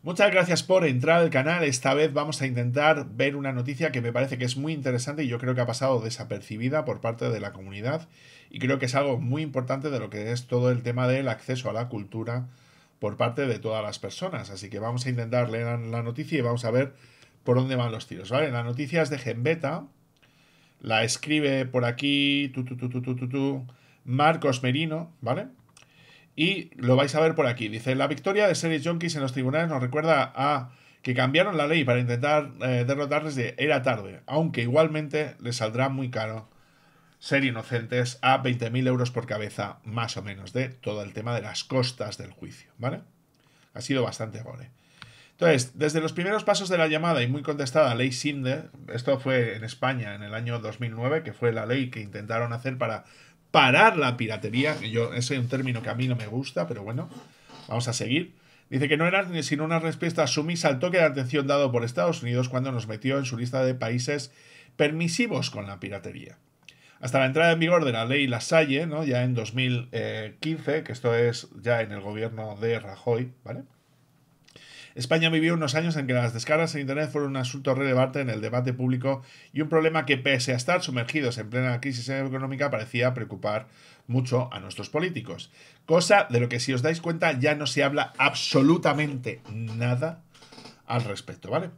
Muchas gracias por entrar al canal. Esta vez vamos a intentar ver una noticia que me parece que es muy interesante y yo creo que ha pasado desapercibida por parte de la comunidad y creo que es algo muy importante de lo que es todo el tema del acceso a la cultura por parte de todas las personas. Así que vamos a intentar leer la noticia y vamos a ver por dónde van los tiros. ¿vale? La noticia es de Genbeta. La escribe por aquí Marcos Merino, ¿vale? Y lo vais a ver por aquí. Dice, la victoria de Series Junkies en los tribunales nos recuerda a que cambiaron la ley para intentar eh, derrotarles de era tarde, aunque igualmente les saldrá muy caro ser inocentes a 20.000 euros por cabeza, más o menos, de todo el tema de las costas del juicio, ¿vale? Ha sido bastante gore. Entonces, desde los primeros pasos de la llamada y muy contestada ley Sinde, esto fue en España en el año 2009, que fue la ley que intentaron hacer para parar la piratería. Yo, ese es un término que a mí no me gusta, pero bueno, vamos a seguir. Dice que no era sino una respuesta sumisa al toque de atención dado por Estados Unidos cuando nos metió en su lista de países permisivos con la piratería. Hasta la entrada en vigor de la ley Lasalle, ¿no? ya en 2015, eh, que esto es ya en el gobierno de Rajoy, ¿vale? España vivió unos años en que las descargas en Internet fueron un asunto relevante en el debate público y un problema que, pese a estar sumergidos en plena crisis económica, parecía preocupar mucho a nuestros políticos. Cosa de lo que, si os dais cuenta, ya no se habla absolutamente nada al respecto, ¿vale?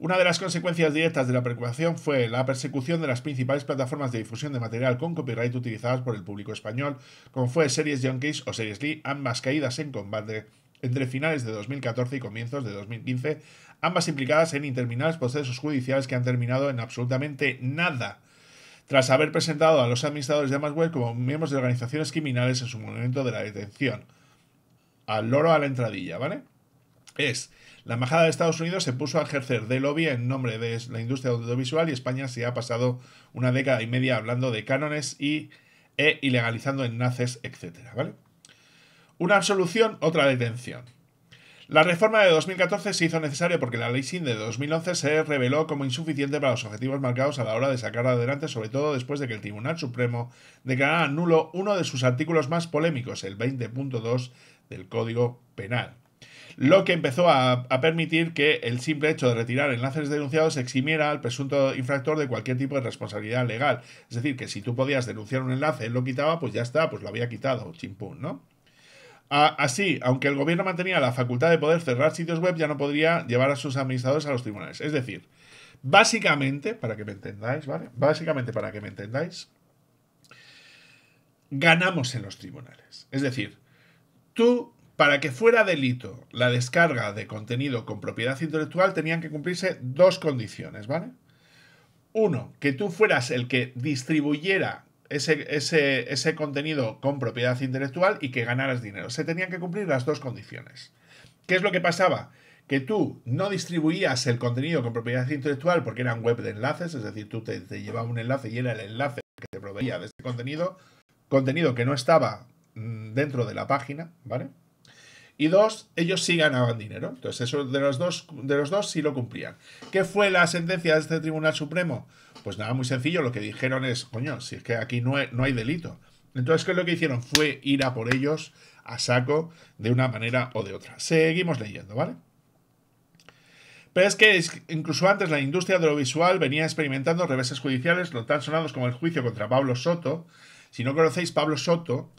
Una de las consecuencias directas de la preocupación fue la persecución de las principales plataformas de difusión de material con copyright utilizadas por el público español, como fue Series Junkies o Series Lee, ambas caídas en combate entre finales de 2014 y comienzos de 2015, ambas implicadas en interminables procesos judiciales que han terminado en absolutamente nada, tras haber presentado a los administradores de Amazweb como miembros de organizaciones criminales en su momento de la detención. Al loro a la entradilla, ¿vale? Es, la Embajada de Estados Unidos se puso a ejercer de lobby en nombre de la industria audiovisual y España se ha pasado una década y media hablando de cánones y e ilegalizando enlaces, etcétera, ¿vale? Una absolución, otra detención. La reforma de 2014 se hizo necesaria porque la ley SIN de 2011 se reveló como insuficiente para los objetivos marcados a la hora de sacar adelante, sobre todo después de que el Tribunal Supremo declarara nulo uno de sus artículos más polémicos, el 20.2 del Código Penal. Lo que empezó a, permitir que el simple hecho de retirar enlaces denunciados eximiera al presunto infractor de cualquier tipo de responsabilidad legal. Es decir, que si tú podías denunciar un enlace, él lo quitaba, pues ya está, pues lo había quitado, chimpún, ¿no? así, aunque el gobierno mantenía la facultad de poder cerrar sitios web, ya no podría llevar a sus administradores a los tribunales. Es decir, básicamente, para que me entendáis, ¿vale? Básicamente, para que me entendáis, ganamos en los tribunales. Es decir, tú, para que fuera delito la descarga de contenido con propiedad intelectual, tenían que cumplirse dos condiciones, ¿vale? Uno, que tú fueras el que distribuyera ese, ese, contenido con propiedad intelectual y que ganaras dinero. Se tenían que cumplir las dos condiciones. ¿Qué es lo que pasaba? que tú no distribuías el contenido con propiedad intelectual porque un web de enlaces, es decir, tú te, te llevabas un enlace y era el enlace que te proveía de ese contenido, contenido que no estaba mm, dentro de la página, ¿vale? Y dos, ellos sí ganaban dinero. Entonces, eso de los dos, de los dos sí lo cumplían. ¿Qué fue la sentencia de este Tribunal Supremo? Pues nada, muy sencillo, lo que dijeron es, coño, si es que aquí no hay, no hay delito. Entonces, ¿qué es lo que hicieron? Fue ir a por ellos a saco de una manera o de otra. Seguimos leyendo, ¿vale? Pero es que incluso antes la industria audiovisual venía experimentando reveses judiciales, lo tan sonados como el juicio contra Pablo Soto. Si no conocéis, Pablo Soto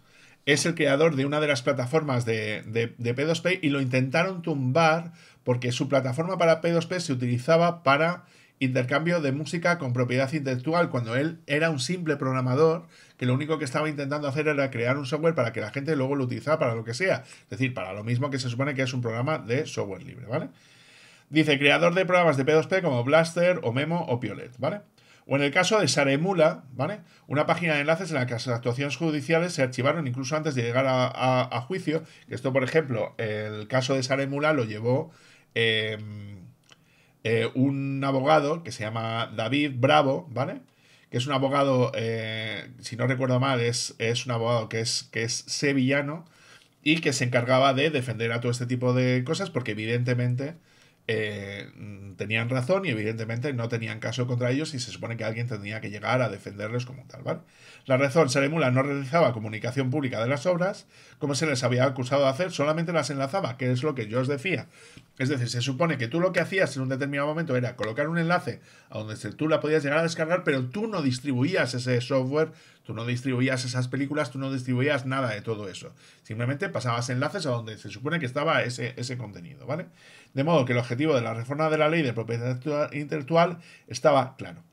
es el creador de una de las plataformas de, P2P y lo intentaron tumbar porque su plataforma para P2P se utilizaba para intercambio de música con propiedad intelectual cuando él era un simple programador que lo único que estaba intentando hacer era crear un software para que la gente luego lo utilizara para lo que sea, es decir, para lo mismo que se supone que es un programa de software libre, ¿vale? Dice, creador de programas de P2P como Blaster o Memo o Piolet, ¿vale? O en el caso de Saremula, ¿vale? Una página de enlaces en la que las actuaciones judiciales se archivaron incluso antes de llegar a, juicio. Esto, por ejemplo, el caso de Saremula lo llevó em, eh, un abogado que se llama David Bravo, ¿vale? Que es un abogado, eh, si no recuerdo mal, es, es un abogado que es, que es sevillano y que se encargaba de defender a todo este tipo de cosas porque evidentemente eh, mm, tenían razón y evidentemente no tenían caso contra ellos y se supone que alguien tenía que llegar a defenderlos como tal, ¿vale? La razón, Seremula no realizaba comunicación pública de las obras, como se les había acusado de hacer, solamente las enlazaba, que es lo que yo os decía. Es decir, se supone que tú lo que hacías en un determinado momento era colocar un enlace a donde tú la podías llegar a descargar, pero tú no distribuías ese software Tú no distribuías esas películas, tú no distribuías nada de todo eso. Simplemente pasabas enlaces a donde se supone que estaba ese, ese contenido, ¿vale? De modo que el objetivo de la reforma de la ley de propiedad intelectual estaba claro.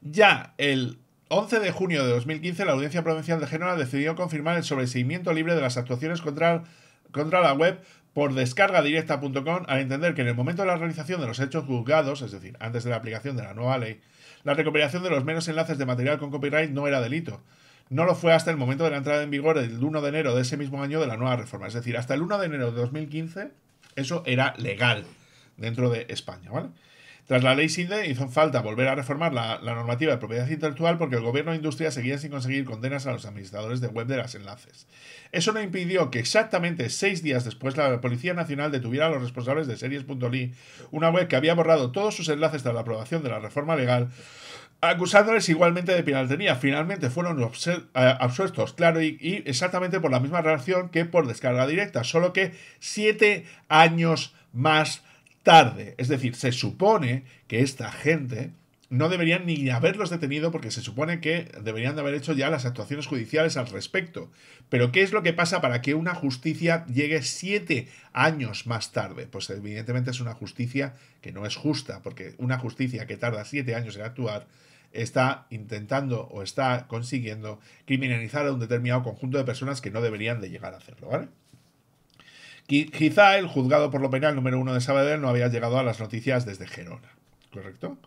Ya el 11 de junio de 2015, la Audiencia Provincial de Génova decidió confirmar el sobreseimiento libre de las actuaciones contra, contra la web por descarga directa.com, al entender que en el momento de la realización de los hechos juzgados, es decir, antes de la aplicación de la nueva ley, la recuperación de los menos enlaces de material con copyright no era delito. No lo fue hasta el momento de la entrada en vigor el 1 de enero de ese mismo año de la nueva reforma. Es decir, hasta el 1 de enero de 2015 eso era legal dentro de España, ¿vale? Tras la ley SIDE hizo falta volver a reformar la, normativa de propiedad intelectual porque el gobierno de industria seguía sin conseguir condenas a los administradores de web de las enlaces. Eso no impidió que exactamente seis días después la Policía Nacional detuviera a los responsables de Series.li, una web que había borrado todos sus enlaces tras la aprobación de la reforma legal, acusándoles igualmente de piratería. Finalmente fueron eh, absueltos, claro, y, y, exactamente por la misma reacción que por descarga directa, solo que siete años más tarde. Es decir, se supone que esta gente no deberían ni haberlos detenido porque se supone que deberían de haber hecho ya las actuaciones judiciales al respecto. Pero ¿qué es lo que pasa para que una justicia llegue siete años más tarde? Pues evidentemente es una justicia que no es justa, porque una justicia que tarda siete años en actuar está intentando o está consiguiendo criminalizar a un determinado conjunto de personas que no deberían de llegar a hacerlo, ¿vale? Quizá el juzgado por lo penal número uno de Sabadell no había llegado a las noticias desde Gerona, ¿correcto?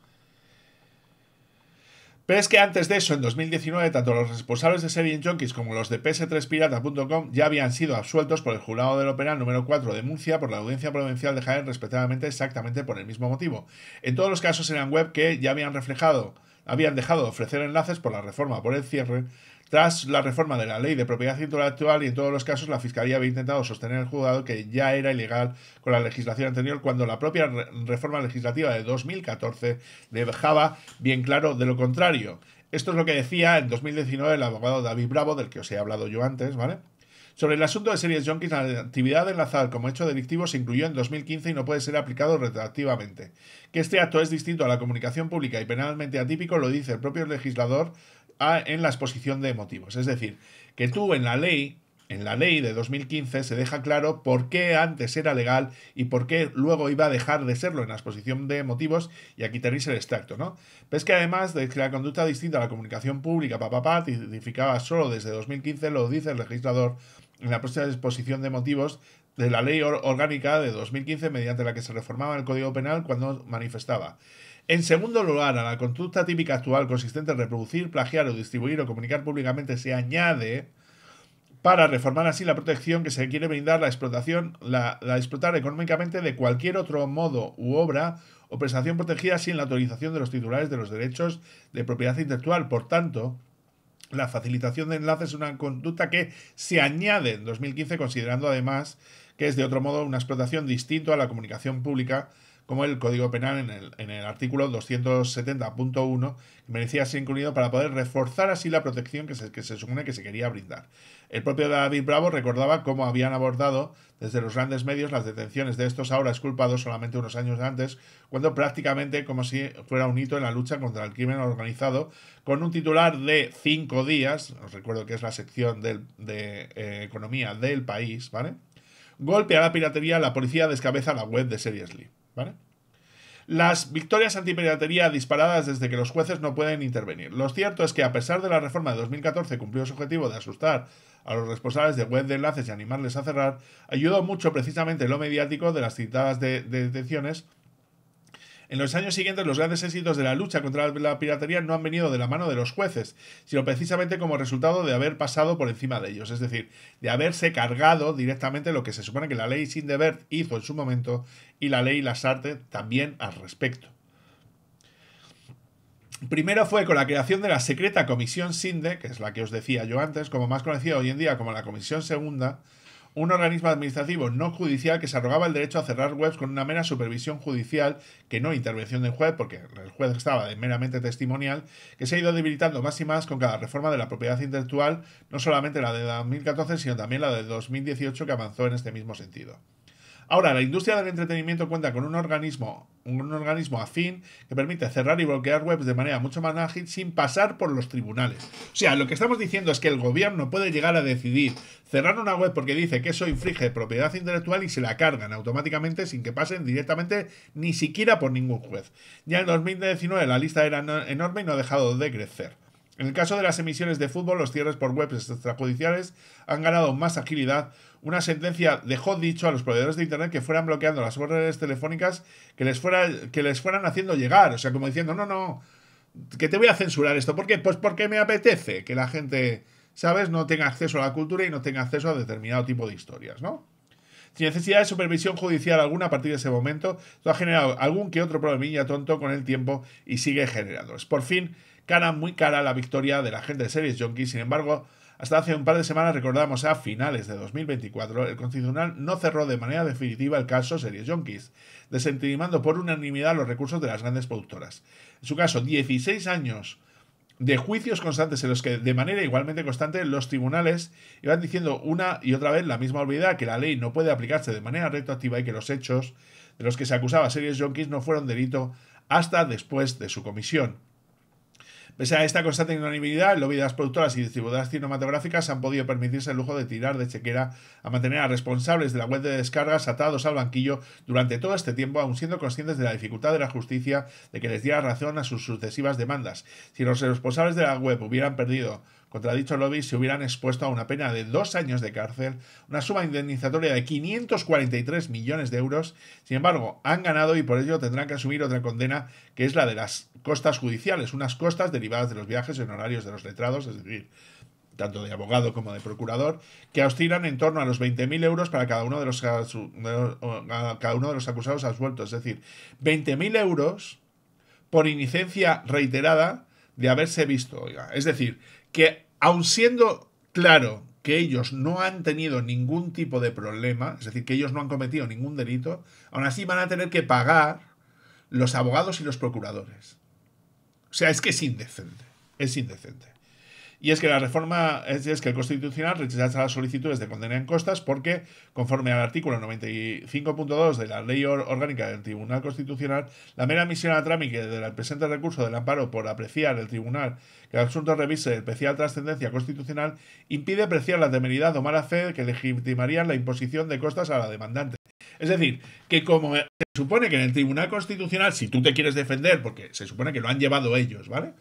Pero es que antes de eso, en 2019, tanto los responsables de Serien Junkies como los de PS3Pirata.com ya habían sido absueltos por el jurado de lo penal número 4 de Murcia por la Audiencia Provincial de Jaén, respectivamente, exactamente por el mismo motivo. En todos los casos eran web que ya habían reflejado habían dejado de ofrecer enlaces por la reforma por el cierre. Tras la reforma de la ley de propiedad intelectual y en todos los casos la Fiscalía había intentado sostener al juzgado que ya era ilegal con la legislación anterior cuando la propia reforma legislativa de 2014 dejaba bien claro de lo contrario. Esto es lo que decía en 2019 el abogado David Bravo, del que os he hablado yo antes, ¿vale? Sobre el asunto de series junkies, la actividad enlazada como hecho delictivo se incluyó en 2015 y no puede ser aplicado retroactivamente. Que este acto es distinto a la comunicación pública y penalmente atípico lo dice el propio legislador ah, en la exposición de motivos. Es decir, que tú en la ley en la ley de 2015 se deja claro por qué antes era legal y por qué luego iba a dejar de serlo en la exposición de motivos, y aquí tenéis el extracto, ¿no? Pero que además de que la conducta distinta a la comunicación pública, papá, pa, pa, solo desde 2015, lo dice el legislador, en la próxima exposición de motivos de la Ley Orgánica de 2015 mediante la que se reformaba el Código Penal cuando manifestaba. En segundo lugar, a la conducta típica actual consistente en reproducir, plagiar o distribuir o comunicar públicamente se añade para reformar así la protección que se quiere brindar la explotación, la, la explotar económicamente de cualquier otro modo u obra o prestación protegida sin la autorización de los titulares de los derechos de propiedad intelectual. Por tanto, la facilitación de enlaces es una conducta que se añade en 2015, considerando además que es de otro modo una explotación distinta a la comunicación pública, como el Código Penal en el, en el artículo 270.1, que merecía ser incluido para poder reforzar así la protección que se, que se supone que se quería brindar. El propio David Bravo recordaba cómo habían abordado desde los grandes medios las detenciones de estos ahora esculpados solamente unos años antes, cuando prácticamente como si fuera un hito en la lucha contra el crimen organizado, con un titular de cinco días, os recuerdo que es la sección de eh, economía del país, ¿vale? Golpe a la piratería, la policía descabeza la web de Seriously, ¿vale? las victorias antipiratería disparadas desde que los jueces no pueden intervenir. Lo cierto es que a pesar de la reforma de 2014 cumplió su objetivo de asustar a los responsables de web de enlaces y animarles a cerrar, ayudó mucho precisamente lo mediático de las citadas de detenciones en los años siguientes, los grandes éxitos de la lucha contra la piratería no han venido de la mano de los jueces, sino precisamente como resultado de haber pasado por encima de ellos, es decir, de haberse cargado directamente lo que se supone que la ley Sindebert hizo en su momento y la ley Lasarte también al respecto. Primero fue con la creación de la secreta Comisión Sinde, que es la que os decía yo antes, como más conocida hoy en día como la Comisión Segunda, un organismo administrativo no judicial que se arrogaba el derecho a cerrar webs con una mera supervisión judicial, que no intervención del juez, porque el juez estaba meramente testimonial, que se ha ido debilitando más y más con cada reforma de la propiedad intelectual, no solamente la de 2014, sino también la de 2018 que avanzó en este mismo sentido. Ahora, la industria del entretenimiento cuenta con un organismo, un organismo afín que permite cerrar y bloquear webs de manera mucho más ágil sin pasar por los tribunales. O sea, lo que estamos diciendo es que el gobierno puede llegar a decidir cerrar una web porque dice que eso infringe propiedad intelectual y se la cargan automáticamente sin que pasen directamente ni siquiera por ningún juez. Ya en 2019 la lista era enorme y no ha dejado de crecer. En el caso de las emisiones de fútbol, los cierres por webs extrajudiciales han ganado más agilidad una sentencia dejó dicho a los proveedores de Internet que fueran bloqueando las órdenes telefónicas que les, fuera, que les fueran haciendo llegar. O sea, como diciendo, no, no, que te voy a censurar esto. ¿Por qué? Pues porque me apetece que la gente, ¿sabes?, no tenga acceso a la cultura y no tenga acceso a determinado tipo de historias, ¿no? Sin necesidad de supervisión judicial alguna a partir de ese momento, lo ha generado algún que otro problemilla tonto con el tiempo y sigue generándolos. Por fin, cara muy cara la victoria de la gente de Series Junkies, sin embargo, hasta hace un par de semanas, recordamos, a finales de 2024, el Constitucional no cerró de manera definitiva el caso Series Yonkis, desentimando por unanimidad los recursos de las grandes productoras. En su caso, 16 años de juicios constantes en los que de manera igualmente constante los tribunales iban diciendo una y otra vez la misma obviedad que la ley no puede aplicarse de manera retroactiva y que los hechos de los que se acusaba Series Junkies no fueron delito hasta después de su comisión. Pese a esta constante unanimidad, el lobby de las productoras y distribuidoras cinematográficas han podido permitirse el lujo de tirar de chequera a mantener a responsables de la web de descargas atados al banquillo durante todo este tiempo, aun siendo conscientes de la dificultad de la justicia de que les diera razón a sus sucesivas demandas. Si los responsables de la web hubieran perdido contra dicho lobby se hubieran expuesto a una pena de dos años de cárcel, una suma indemnizatoria de 543 millones de euros. Sin embargo, han ganado y por ello tendrán que asumir otra condena, que es la de las costas judiciales, unas costas derivadas de los viajes en horarios de los letrados, es decir, tanto de abogado como de procurador, que oscilan en torno a los 20.000 euros para cada uno de los, cada uno de los acusados absueltos, es decir, 20.000 euros por inicencia reiterada de haberse visto. Es decir, que aun siendo claro que ellos no han tenido ningún tipo de problema, es decir, que ellos no han cometido ningún delito, aún así van a tener que pagar los abogados y los procuradores. O sea, es que es indecente, es indecente. Y es que la reforma, es, que el Constitucional rechaza las solicitudes de condena en costas porque, conforme al artículo 95.2 de la Ley Orgánica del Tribunal Constitucional, la mera misión a trámite del presente recurso del amparo por apreciar el tribunal que el asunto revise de especial trascendencia constitucional impide apreciar la temeridad o mala fe que legitimarían la imposición de costas a la demandante. Es decir, que como se supone que en el Tribunal Constitucional, si tú te quieres defender, porque se supone que lo han llevado ellos, ¿vale?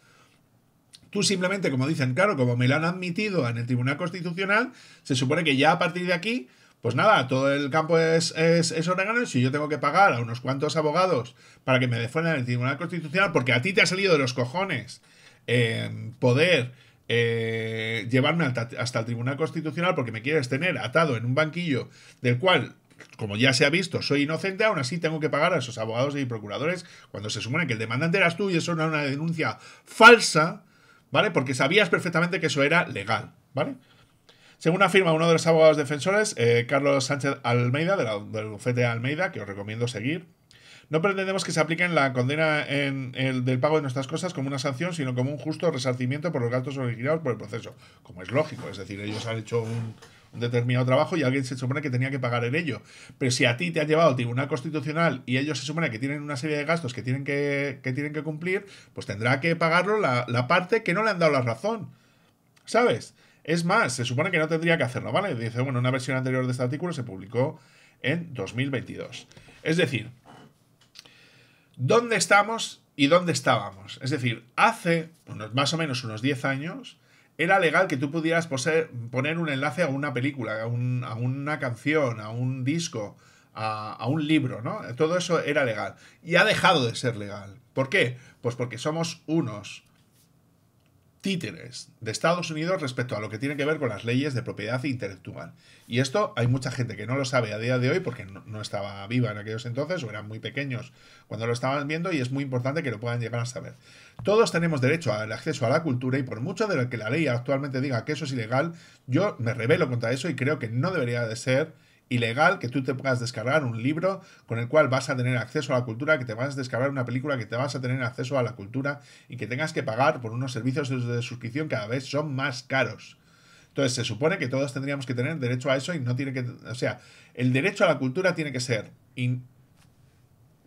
Tú simplemente, como dicen, claro, como me lo han admitido en el Tribunal Constitucional, se supone que ya a partir de aquí, pues nada, todo el campo es, es, es Si yo tengo que pagar a unos cuantos abogados para que me defiendan en el Tribunal Constitucional, porque a ti te ha salido de los cojones eh, poder eh, llevarme hasta, hasta el Tribunal Constitucional porque me quieres tener atado en un banquillo del cual como ya se ha visto, soy inocente, aún así tengo que pagar a esos abogados y procuradores cuando se supone que el demandante eras tú y eso era una denuncia falsa, ¿vale? Porque sabías perfectamente que eso era legal, ¿vale? Según afirma uno de los abogados defensores, eh, Carlos Sánchez Almeida, del bufete Almeida, que os recomiendo seguir, no pretendemos que se apliquen la condena en el, del pago de nuestras cosas como una sanción, sino como un justo resarcimiento por los gastos originados por el proceso, como es lógico, es decir, ellos han hecho un, determinado trabajo y alguien se supone que tenía que pagar en ello. Pero si a ti te ha llevado al Tribunal Constitucional y ellos se supone que tienen una serie de gastos que tienen que, tienen que cumplir, pues tendrá que pagarlo la, parte que no le han dado la razón. ¿Sabes? Es más, se supone que no tendría que hacerlo, ¿vale? Dice, bueno, una versión anterior de este artículo se publicó en 2022. Es decir, ¿dónde estamos y dónde estábamos? Es decir, hace más o menos unos 10 años, era legal que tú pudieras poner un enlace a una película, a, una canción, a un disco, a, a, un libro, ¿no? Todo eso era legal. Y ha dejado de ser legal. ¿Por qué? Pues porque somos unos títeres de Estados Unidos respecto a lo que tiene que ver con las leyes de propiedad intelectual. Y esto hay mucha gente que no lo sabe a día de hoy porque no, no, estaba viva en aquellos entonces o eran muy pequeños cuando lo estaban viendo y es muy importante que lo puedan llegar a saber. Todos tenemos derecho al acceso a la cultura y por mucho de lo que la ley actualmente diga que eso es ilegal, yo me rebelo contra eso y creo que no debería de ser ilegal que tú te puedas descargar un libro con el cual vas a tener acceso a la cultura, que te vas a descargar una película, que te vas a tener acceso a la cultura y que tengas que pagar por unos servicios de suscripción cada vez son más caros. Entonces se supone que todos tendríamos que tener derecho a eso y no tiene que... O sea, el derecho a la cultura tiene que ser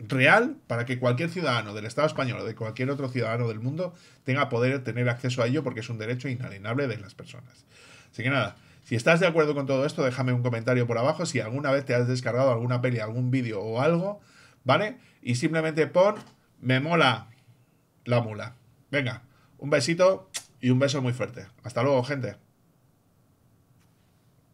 real para que cualquier ciudadano del Estado español o de cualquier otro ciudadano del mundo tenga poder tener acceso a ello porque es un derecho inalienable de las personas. Así que nada, si estás de acuerdo con todo esto, déjame un comentario por abajo si alguna vez te has descargado alguna peli, algún vídeo o algo, ¿vale? Y simplemente pon, me mola la mula. Venga, un besito y un beso muy fuerte. Hasta luego, gente.